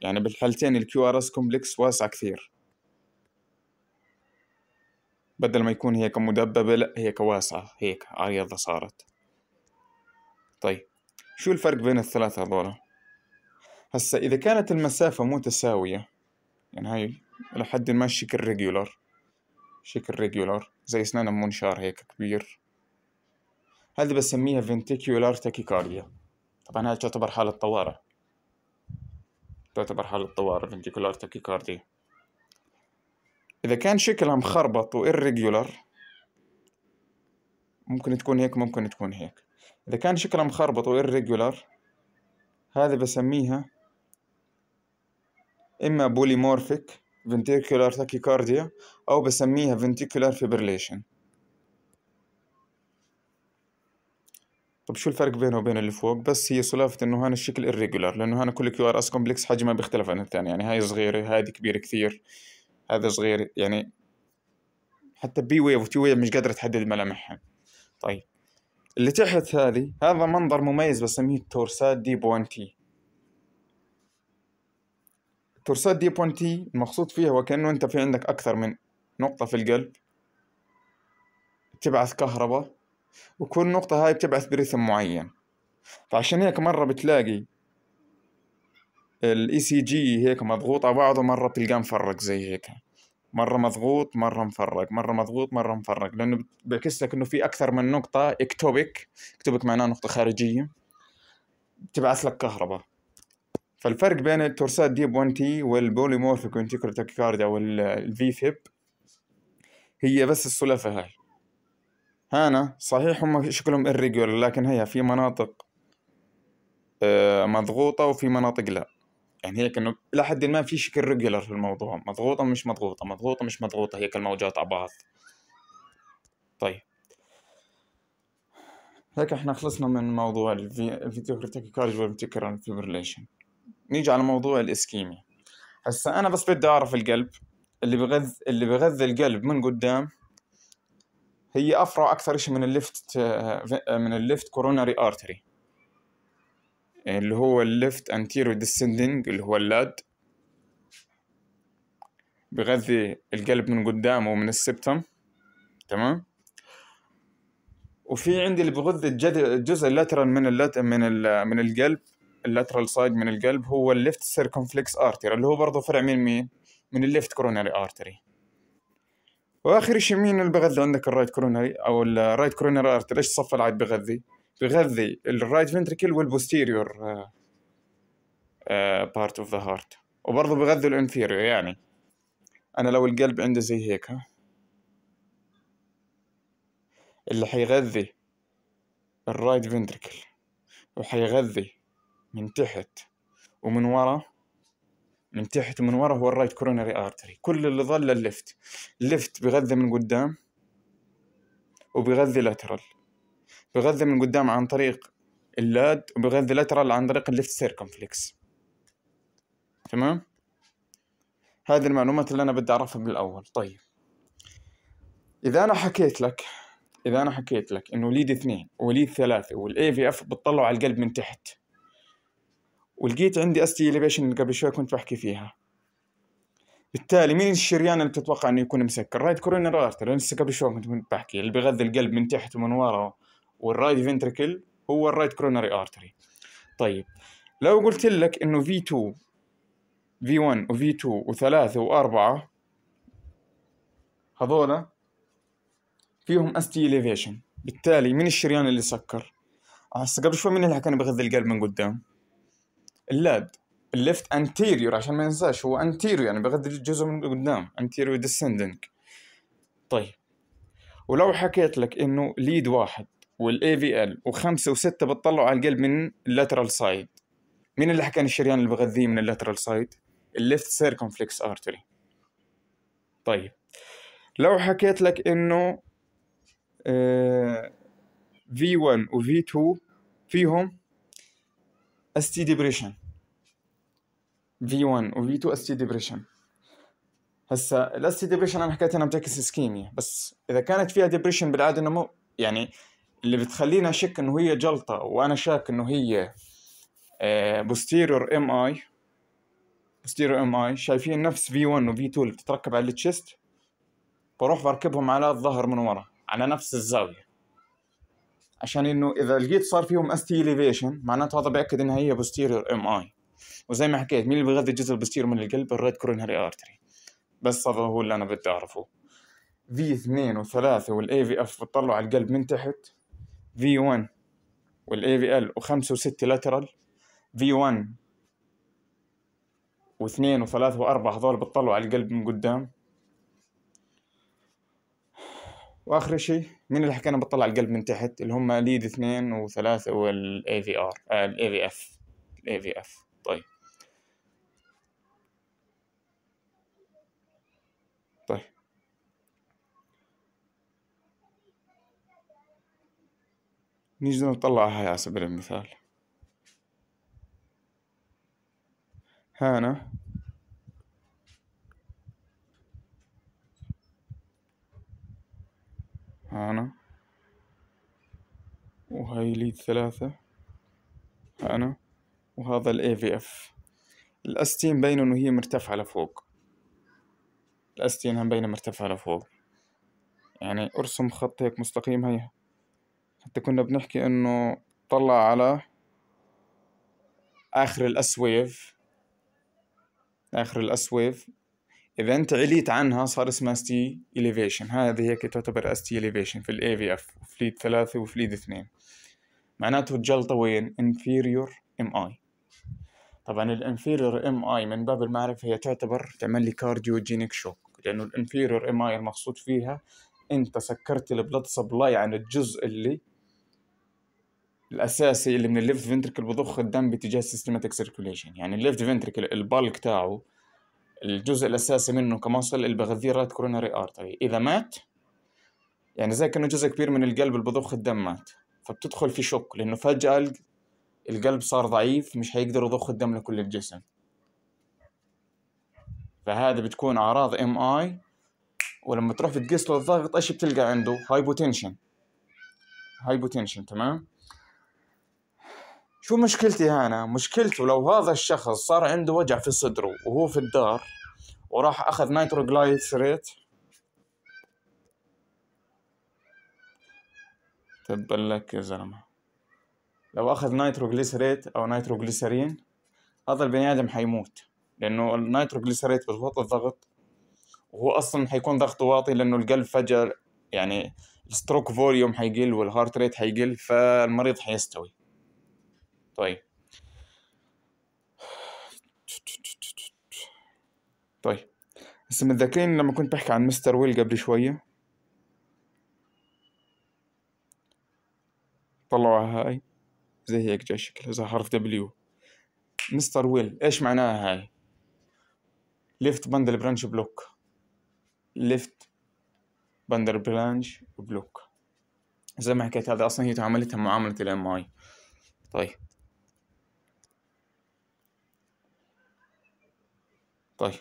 يعني بالحالتين الكيو ار اس كومبلكس واسع كثير بدل ما يكون هيك مدببة لا هيك واسعة هيك عريضة صارت طيب شو الفرق بين الثلاثة هذول هسا إذا كانت المسافة متساوية يعني هاي لحد ما الشكل ريجولار شكل ريجولار زي اسنان منشار هيك كبير هذا بسميها فنتيكيولار تاكيكارديا طبعا هاي تعتبر حالة طوارئ تعتبر حالة طوارئ فنتيكولار تاكيكارديا إذا كان شكلها مخربط وإرريجولار ممكن تكون هيك ممكن تكون هيك إذا كان شكلها مخربط وإرريجولار هذا بسميها إما بوليمورفيك ventricular tachycardia أو بسميها ventricular fibrillation طب شو الفرق بينه وبين اللي فوق بس هي سلافة انه هان الشكل irregular لانه هان كل كيو ار اس كومبلكس حجمها بيختلف عن الثاني يعني هاي صغيرة هذه كبيرة كثير هذا صغير يعني حتى بي ويف وتي ويف مش قادرة تحدد ملامحها طيب اللي تحت هذه هذا منظر مميز بسميه التورسات دي تي تورسات دي 1 تي المقصود فيها هو كأنه أنت في عندك أكثر من نقطة في القلب تبعث كهرباء وكل نقطة هاي بتبعث برسم معين فعشان هيك مرة بتلاقي الاي سي e جي هيك مضغوط على بعضه مرة بتلقاه مفرق زي هيك مرة مضغوط مرة مفرق مرة مضغوط مرة مفرق لأنه بيعكس لك إنه في أكثر من نقطة اكتوبك اكتوبك معناه نقطة خارجية بتبعث لك كهرباء فالفرق بين التورسات ديب 1 تي والبوليمورفيك فنتيكولر تاكيكارديا والفي فيب هي بس السلفة هاي هانا صحيح هم شكلهم الريجول لكن هي في مناطق آه، مضغوطة وفي مناطق لا يعني هيك انه الى حد ما في شكل ريجولر في الموضوع مضغوطة مش مضغوطة مضغوطة مش مضغوطة هيك الموجات على بعض طيب هيك احنا خلصنا من موضوع الفيتيوكريتيك كارج والفيتيوكرال فيبريليشن نيجي على موضوع الاسكيميا هسا انا بس بدي اعرف القلب اللي بغذ اللي بغذي القلب من قدام هي افرع اكثر شيء من الليفت من الليفت كوروناري ارتري اللي هو الليفت انتيرو ديسندنج اللي هو اللاد بغذي القلب من قدام ومن السبتم تمام وفي عندي اللي بغذي الجزء اللاترال من اللات من ال من القلب اللاترال سايد من القلب هو الليفت سيركمفلكس ارتر اللي هو برضه فرع من مين؟ من الليفت كوروناري ارتري واخر شيء مين اللي بغذي عندك الرايت كوروناري او الرايت كوروناري ارتري ايش الصف العاد بغذي؟ بغذي الرايت فنتركل والبوستيريور بارت اوف ذا هارت وبرضه بغذي الانفيريور يعني انا لو القلب عنده زي هيك ها اللي حيغذي الرايت فنتركل وحيغذي من تحت ومن ورا من تحت ومن ورا هو الرايت كورونري ارتري كل اللي ظل اللفت اللفت بغذى من قدام وبغذي لاترال بغذي من قدام عن طريق اللاد وبغذي لاترال عن طريق اللفت سيركمفليكس تمام هذه المعلومات اللي انا بدي اعرفها بالاول طيب اذا انا حكيت لك اذا انا حكيت لك انه ليد اثنين وليد ثلاثه والاي في اف بتطلعوا على القلب من تحت ولقيت عندي أستي إليفيشن اللي قبل شوي كنت بحكي فيها بالتالي مين الشريان اللي بتتوقع انه يكون مسكر؟ رايت كورونر ارتر لسه قبل شوي كنت بحكي اللي بيغذي القلب من تحت ومن ورا والرايد فنتركل هو الرايت كورونري ارتري. طيب لو قلت لك انه في 2 في 1 وفي 2 و3 و4 هذولا فيهم اس تي اليفيشن بالتالي من الشريان اللي سكر؟ هسه قبل شوي مين اللي حكى انه بغذي القلب من قدام؟ اللاد الليفت انتيريور عشان ما ينساش هو انتيريور يعني بغض الجزء من قدام انتيريور ديسندنج طيب ولو حكيت لك انه ليد واحد والاي في ال وخمسه وسته بتطلعوا على القلب من اللاترال سايد مين اللي حكى الشريان اللي بغذيه من اللاترال سايد الليفت سيركونفليكس ارتري طيب لو حكيت لك انه في 1 وفي 2 فيهم ST depression V1 1 v 2 ST depression هسا ال ST depression انا حكيت انها بتعكس اسكيميا بس اذا كانت فيها depression بالعاده انه مو يعني اللي بتخلينا اشك انه هي جلطه وانا شاك انه هي بوستيريور ام اي بوستيريور ام اي شايفين نفس v 1 v 2 اللي بتتركب على التشيست بروح بركبهم على الظهر من ورا على نفس الزاويه عشان انه اذا لقيت صار فيهم اس تي اليفيشن معناته هذا بياكد انها هي بوستيريور ام اي وزي ما حكيت مين اللي بيغذي الجزء البوستيريور من القلب الريد كورونري ارتري بس هذا هو اللي انا بدي اعرفه في 2 و3 والاي في اف بتطلعوا على القلب من تحت في 1 والاي في ال و5 و6 لاترال في 1 واثنين وثلاث واربع هذول بتطلعوا على القلب من قدام واخر شيء مين اللي حكينا بطلع القلب من تحت اللي هم ليد اثنين وثلاثة والاي في ار آه، الاي في اف الاي طيب. في اف طيب نيجي نطلع نطلعها على سبيل المثال هنا أنا وهاي ليد ثلاثة أنا وهذا الـ AVF الأستين بين إنه هي مرتفعة لفوق الأستين هم إنها مبينة مرتفعة لفوق يعني ارسم خط هيك مستقيم هي حتى كنا بنحكي إنه طلع على آخر الاس ويف آخر الاس ويف اذا انت عليت عنها صار اسمها ستي اليفيشن هذه هيك تعتبر ستي اليفيشن في الاي في اف وفليد ثلاثة وفليد اثنين معناته الجلطة وين inferior ام اي طبعا الانفيريور ام اي من باب المعرفة هي تعتبر تعمل لي كارديوجينيك شوك لانه الانفيريور ام اي المقصود فيها انت سكرت البلد سبلاي عن الجزء اللي الاساسي اللي من الليفت فنتركل بضخ الدم باتجاه السيستماتيك سيركوليشن يعني الليفت فنتركل البلك تاعه الجزء الاساسي منه كمصل البغذيرات كورونري ارتري اذا مات يعني زي كانه جزء كبير من القلب اللي بضخ الدم مات فبتدخل في شك لانه فجاه القلب صار ضعيف مش هيقدر يضخ الدم لكل الجسم فهذا بتكون اعراض ام اي ولما تروح بتقيس له الضغط ايش بتلقى عنده هايبوتنشن هايبوتنشن تمام شو مشكلتي انا؟ مشكلته لو هذا الشخص صار عنده وجع في صدره وهو في الدار وراح اخذ نيتروجلايسريت تبا لك يا زلمة لو اخذ نيتروجليسريت او نيتروجليسرين هذا البني ادم حيموت لانه النيتروجليسريت بضبط الضغط وهو اصلا حيكون ضغطه واطي لانه القلب فجأة يعني الستروك فوليوم حيقل والهارت ريت حيقل فالمريض حيستوي طيب طيب بس متذكرين لما كنت بحكي عن مستر ويل قبل شوية طلعوا هاي زي هيك جاي شكلها زي حرف دبليو مستر ويل ايش معناها هاي ليفت بندل برانش بلوك ليفت بندل برانش بلوك زي ما حكيت هذا اصلا هي تعاملتها معاملة الام اي طيب طيب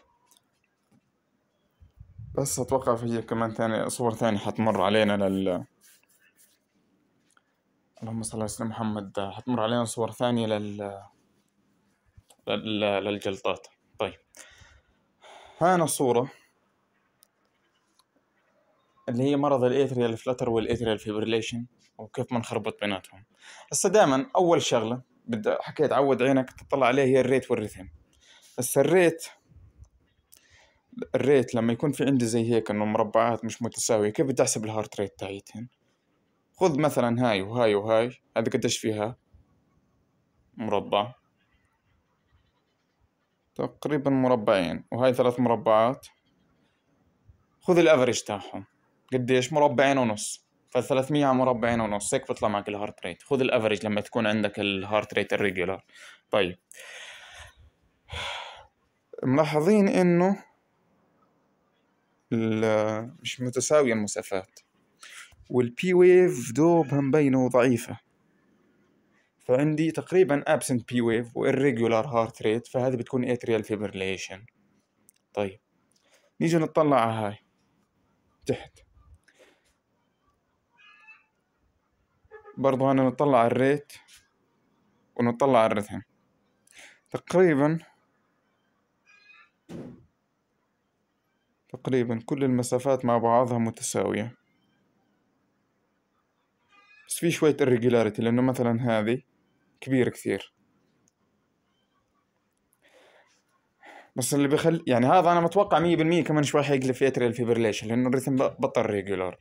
بس اتوقع في كمان ثاني صور ثانية حتمر علينا لل اللهم صل على سيدنا محمد حتمر علينا صور ثانية لل للجلطات طيب هانا صورة اللي هي مرض الاثريال فلتر والاثريال فيبريليشن وكيف ما نخربط بيناتهم هسه دائما اول شغله بدي حكيت عود عينك تطلع عليه هي الريت والريثم هسه الريت الريت لما يكون في عندي زي هيك انه مربعات مش متساوية كيف بدي احسب الهارت ريت تاعيتهم خذ مثلا هاي وهاي وهاي هذا قديش فيها مربع تقريبا مربعين وهاي ثلاث مربعات خذ الافرج تاعهم قديش مربعين ونص فثلاثمية على مربعين ونص هيك بيطلع معك الهارت ريت خذ الافرج لما تكون عندك الهارت ريت الريجولار طيب ملاحظين انه مش متساوية المسافات والبي ويف دوبها مبينة وضعيفة فعندي تقريبا absent P wave و irregular heart rate فهذه بتكون atrial fibrillation طيب نيجي نطلع على هاي تحت برضو هنا نطلع على الريت ونطلع على الرتم تقريبا تقريبا كل المسافات مع بعضها متساوية بس في شوية irregularity لأنه مثلا هذه كبيرة كثير بس اللي بخل يعني هذا أنا متوقع مية بالمية كمان شوي حيقلب في اتريال فيبريليشن لأنه الريتم بطل ريجولار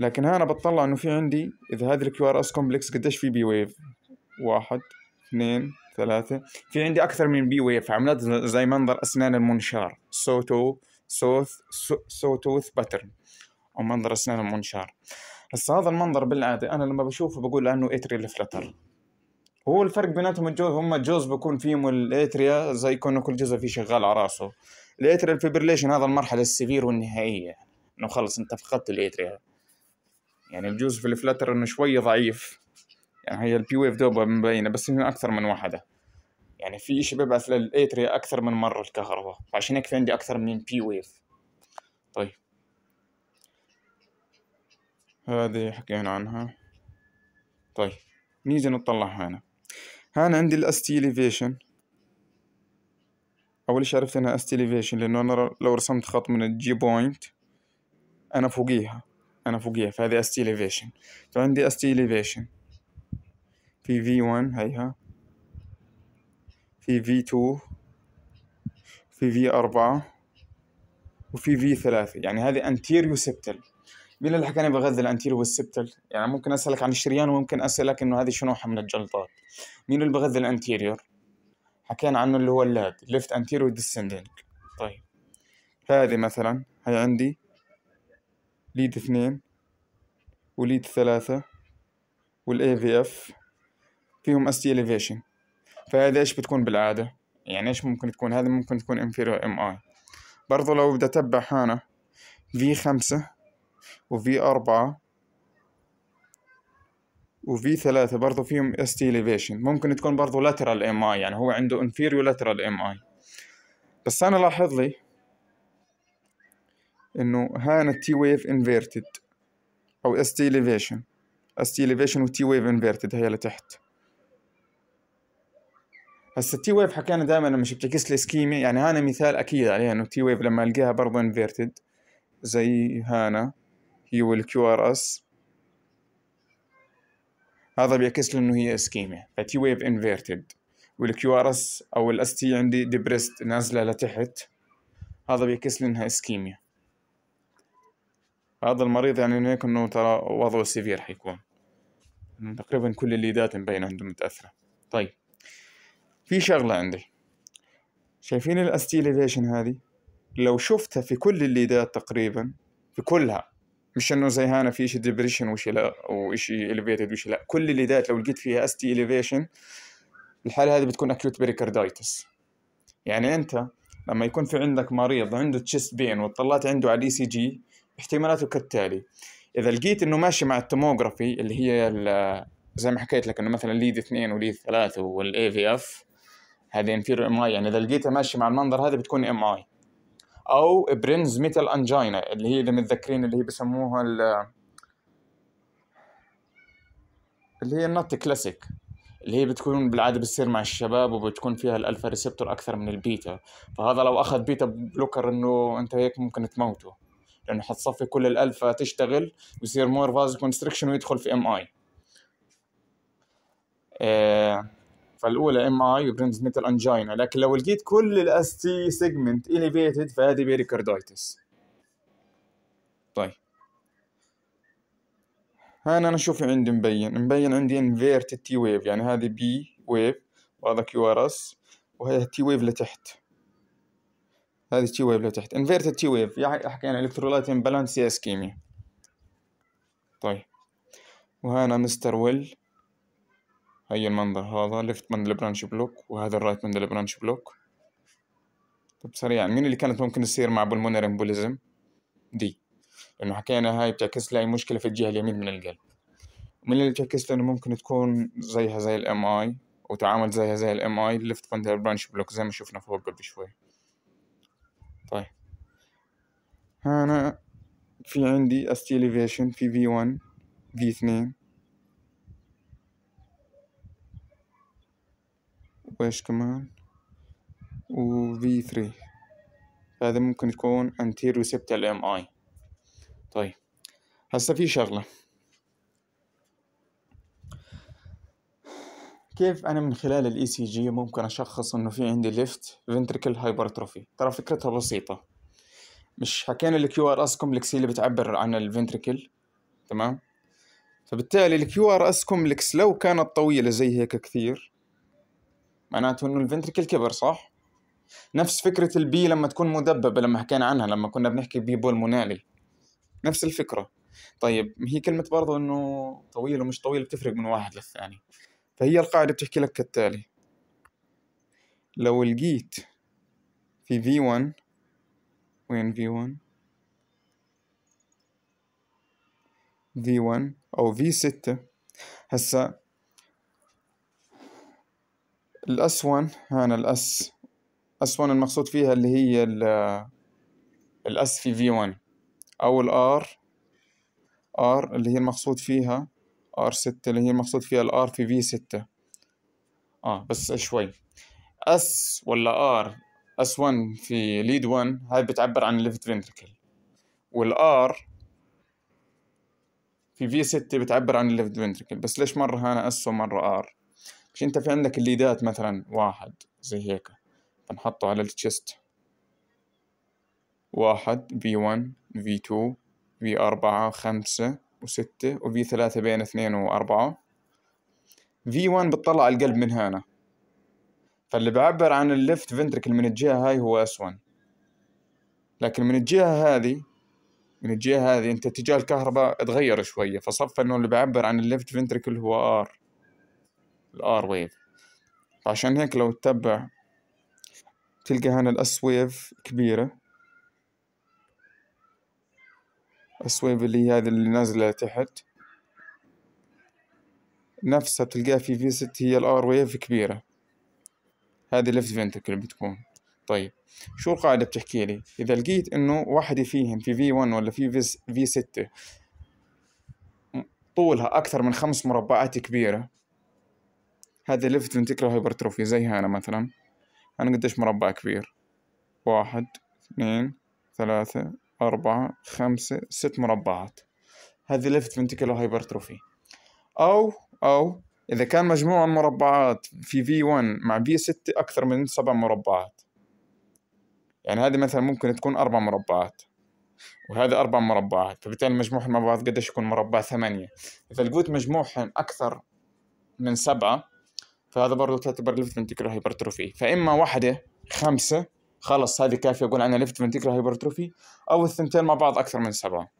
لكن ها أنا بطلع إنه في عندي إذا هذه الكيو ار اس كومبلكس قديش في بي ويف واحد اثنين ثلاثة في عندي أكثر من بي ويف عملات زي منظر أسنان المنشار سوتو سوث سوتوث باترن أو منظر أسنان المنشار هسا هذا المنظر بالعادة أنا لما بشوفه بقول عنه اتريال فلتر هو الفرق بيناتهم الجوز هم الجوز بكون فيهم الاتريا زي كونه كل جزء فيه شغال على راسه الإيتريا فيبريليشن هذا المرحلة السيفير والنهائية انه خلص انت فقدت الاتريا يعني الجوز في الفلتر انه شوي ضعيف يعني هي البي ويف دوبها مبينه بس من اكثر من واحده يعني في شيء ببعث للايتريا اكثر من مره الكهرباء فعشان هيك في عندي اكثر من بي ويف طيب هذه حكينا عنها طيب نيجي نطلع هنا هنا عندي الاستيليفيشن اول شيء عرفت انها استيليفيشن لانه انا لو رسمت خط من الجي بوينت انا فوقيها انا فوقيها فهذه استيليفيشن فعندي استيليفيشن في في 1 هيها في في 2 في في 4 وفي في 3 يعني هذه انتيريو سبتل مين اللي حكاني بغذي الانتيريو والسبتل يعني ممكن اسالك عن الشريان وممكن اسالك انه هذه شنوحه من الجلطات مين اللي بغذي الانتيريور حكينا عنه اللي هو اللاد ليفت انتيريو ديسندنج طيب هذه مثلا هي عندي ليد اثنين وليد ثلاثة والاي في اف فيهم اس تي elevation فهذا ايش بتكون بالعادة يعني ايش ممكن تكون هذا ممكن تكون inferior ام اي برضه لو بدي اتبع هنا في خمسة وفي أربعة وفي ثلاثة برضه فيهم اس تي elevation ممكن تكون برضه lateral ام اي يعني هو عنده inferior lateral ام اي بس أنا لاحظ لي إنه هانا تي ويف انفيرتد أو اس تي elevation اس تي elevation والتي ويف انفيرتد هي اللي تحت هسا تي ويف حكينا دائما لما بتعكس لي سكيمه يعني هانا مثال اكيد عليها انه تي ويف لما القاها برضه انفيرتد زي هانا هي والكيو ار اس هذا بيعكس لي انه هي اسكيما فتي ويف انفيرتد والكيو ار اس او الاس تي عندي ديبرست نازله لتحت هذا بيعكس لي انها اسكيميا هذا المريض يعني هيك انه ترى وضعه سيفير حيكون تقريبا كل الليدات مبينه عنده متاثره طيب في شغلة عندي شايفين الاستيليفيشن هذه لو شفتها في كل الليدات تقريبا في كلها مش انه زي هنا في شيء ديبريشن وشي لا وشي اليفيتد وشي لا كل الليدات لو لقيت فيها استي اليفيشن الحالة هذه بتكون اكيوت بريكاردايتس يعني انت لما يكون في عندك مريض عنده تشيست بين وطلعت عنده على الاي سي جي احتمالاته كالتالي اذا لقيت انه ماشي مع التوموغرافي اللي هي زي ما حكيت لك انه مثلا ليد اثنين وليد ثلاثة والاي في اف هذه انفيرو ام اي يعني اذا لقيتها ماشيه مع المنظر هذا بتكون ام اي او برينز ميتال انجينا اللي هي اذا متذكرين اللي هي بسموها اللي هي النوت كلاسيك اللي هي بتكون بالعاده بتصير مع الشباب وبتكون فيها الالفا ريسبتور اكثر من البيتا فهذا لو اخذ بيتا بلوكر انه انت هيك ممكن تموته لانه حتصفي كل الالفا تشتغل ويصير مور فاز كونستركشن ويدخل في ام اي آه فالاولى ام اي وبرينزميتال انجينا لكن لو لقيت كل الاس تي سيجمنت اليفيتد فهذه بيريكاردايتس طيب هنا انا شوف عندي مبين مبين عندي انفيرتد تي ويف يعني هذه بي ويف وهذا كيو ار اس وهي تي ويف لتحت هذه تي ويف لتحت انفيرتد تي ويف يعني حكينا الكترولايت امبالانس يا اسكيميا طيب وهنا مستر ويل هاي المنظر هذا ليفت من برانش بلوك وهذا الرايت من برانش بلوك طب سريعا مين اللي كانت ممكن تصير مع بولمونر امبوليزم دي لانه حكينا هاي بتعكس لي مشكله في الجهه اليمين من القلب من اللي بتعكس لانه ممكن تكون زيها زي الام اي وتعامل زيها زي الام اي ليفت بندل برانش بلوك زي ما شفنا فوق قبل شوي طيب انا في عندي استيليفيشن في في 1 في 2 وإيش كمان و V3 هذا ممكن يكون anterior septal MI طيب هسه في شغلة كيف أنا من خلال الإي سي e جي ممكن أشخص إنه في عندي ليفت فنتريكل هايبرتروفي ترى فكرتها بسيطة مش حكينا الكيو ار اس كومبلكس هي اللي بتعبر عن الفنتريكل تمام فبالتالي الكيو ار اس كومبلكس لو كانت طويلة زي هيك كثير معناته انه الفنتركل كبر صح؟ نفس فكرة البي لما تكون مدببة لما حكينا عنها لما كنا بنحكي بي بولمونالي نفس الفكرة طيب هي كلمة برضه انه طويل ومش طويل بتفرق من واحد للثاني فهي القاعدة بتحكي لك كالتالي لو لقيت في V1 وين V1 V1 أو V6 هسا الأس 1 هنا الأس أس 1 المقصود فيها اللي هي الأس في في 1 أو الآر آر اللي هي المقصود فيها آر 6 اللي هي المقصود فيها الآر في في 6 آه بس شوي أس ولا آر أس 1 في ليد 1 هاي بتعبر عن الليفت فنتركل والآر في في 6 بتعبر عن الليفت فنتركل بس ليش مرة هنا أس ومرة آر مش انت في عندك الليدات مثلا واحد زي هيك بنحطه على التشست واحد في 1 في 2 في أربعة خمسة وستة وفي ثلاثة بين اثنين وأربعة في 1 بتطلع على القلب من هنا فاللي بعبر عن الليفت فنتركل من الجهة هاي هو اس 1 لكن من الجهة هذه من الجهة هذه انت اتجاه الكهرباء اتغير شوية فصفى انه اللي بعبر عن الليفت فنتركل هو ار الار ويف فعشان هيك لو تتبع تلقى هنا الاس ويف كبيرة الاس ويف اللي هي هذه اللي نازلة تحت نفسها تلقاها في في ست هي الار ويف كبيرة هذه ليفت فنتكل بتكون طيب شو القاعدة بتحكي لي إذا لقيت إنه واحدة فيهم في في 1 ولا في في ستة طولها أكثر من خمس مربعات كبيرة هذه ليفت فنتيكلر هايبرتروفي زي أنا مثلا أنا قديش مربع كبير واحد اثنين ثلاثة أربعة خمسة ست مربعات هذه ليفت فنتيكلر هايبرتروفي أو أو إذا كان مجموع المربعات في في 1 مع في 6 أكثر من سبع مربعات يعني هذه مثلا ممكن تكون أربع مربعات وهذه أربع مربعات فبالتالي مجموع المربعات قديش يكون مربع ثمانية إذا لقيت مجموعهم أكثر من سبعة فهذا برضه تعتبر ليفت فنتيكولار هايبرتروفي فاما واحده خمسه خلص هذه كافيه اقول عنها ليفت فنتيكولار هايبرتروفي او الثنتين مع بعض اكثر من سبعه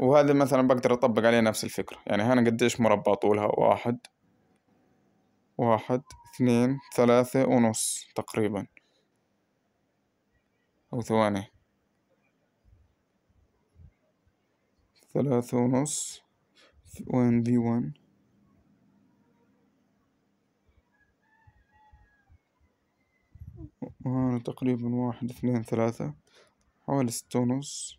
وهذا مثلا بقدر اطبق عليه نفس الفكره يعني هنا قديش مربع طولها واحد واحد اثنين ثلاثة ونص تقريبا أو ثواني ثلاثة ونص وين بي ون وهنا تقريبا واحد اثنين ثلاثة حوالي ستة ونص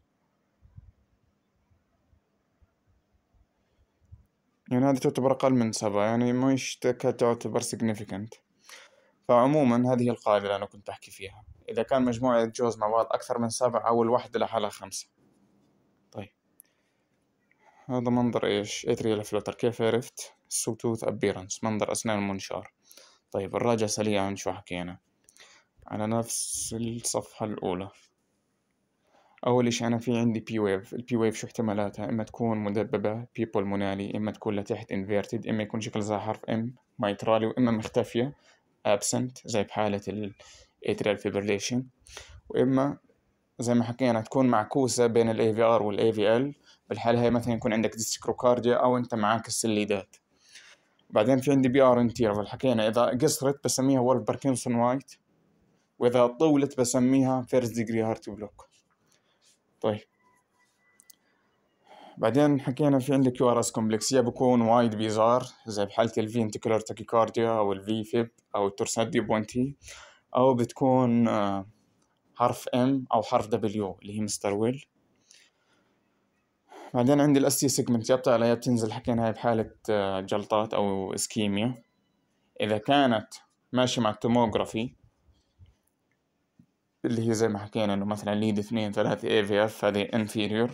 يعني هذه تعتبر أقل من سبعة يعني مش تعتبر significant فعموما هذه القاعدة اللي أنا كنت أحكي فيها إذا كان مجموعة جوز مع بعض أكثر من سبعة أو الواحدة لحالها خمسة طيب هذا منظر إيش إتريال فلوتر كيف عرفت سوتوث أبيرنس منظر أسنان المنشار طيب الراجع سريعا شو حكينا على نفس الصفحة الأولى أول إشي أنا في عندي بي ويف البي ويف شو احتمالاتها إما تكون مدببة بيبول مونالي إما تكون لتحت انفيرتد إما يكون شكل زي حرف إم مايترالي وإما مختفية absent زي بحالة ال atrial fibrillation وإما زي ما حكينا تكون معكوسة بين ال AVR وال AVL بالحالة هاي مثلا يكون عندك ديسكروكارديا أو أنت معاك السليدات بعدين في عندي بي ار انتيرفال حكينا اذا قصرت بسميها وولف باركنسون وايت واذا طولت بسميها فيرست ديجري هارت بلوك طيب بعدين حكينا في عندك كيو ار اس كومبلكس يا بكون وايد بيزار زي بحالة الفي انتكلر تاكيكارديا او الفي فيب او التورسات دي بوينتي او بتكون آه، حرف ام او حرف دبليو اللي هي مستر ويل بعدين عندي الاس تي سيجمنت يا بتعلى يا بتنزل حكينا هاي بحالة آه، جلطات او اسكيميا اذا كانت ماشي مع التوموغرافي اللي هي زي ما حكينا انه مثلا ليد اثنين ثلاثة اي في اف هذه انفيريور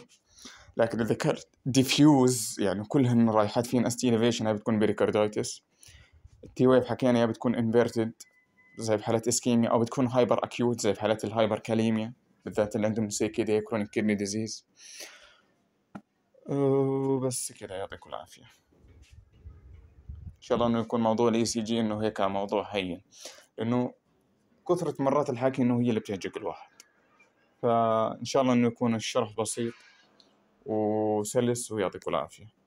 لكن اذا ذكرت ديفيوز يعني كلهن رايحات فين اس الفيشن هاي بتكون بريكاردايتس التي ويف حكينا يا بتكون انفيرتد زي بحالة اسكيميا او بتكون هايبر اكيوت زي بحالة الهايبر كاليميا بالذات اللي عندهم سي كي دي كرونيك كيدني ديزيز وبس كده يعطيكم العافيه ان شاء الله انه يكون موضوع الاي سي e جي انه هيك موضوع هين انه كثرة مرات الحاكي انه هي اللي بتعجق الواحد فان شاء الله انه يكون الشرح بسيط وسلس ويعطيكم العافيه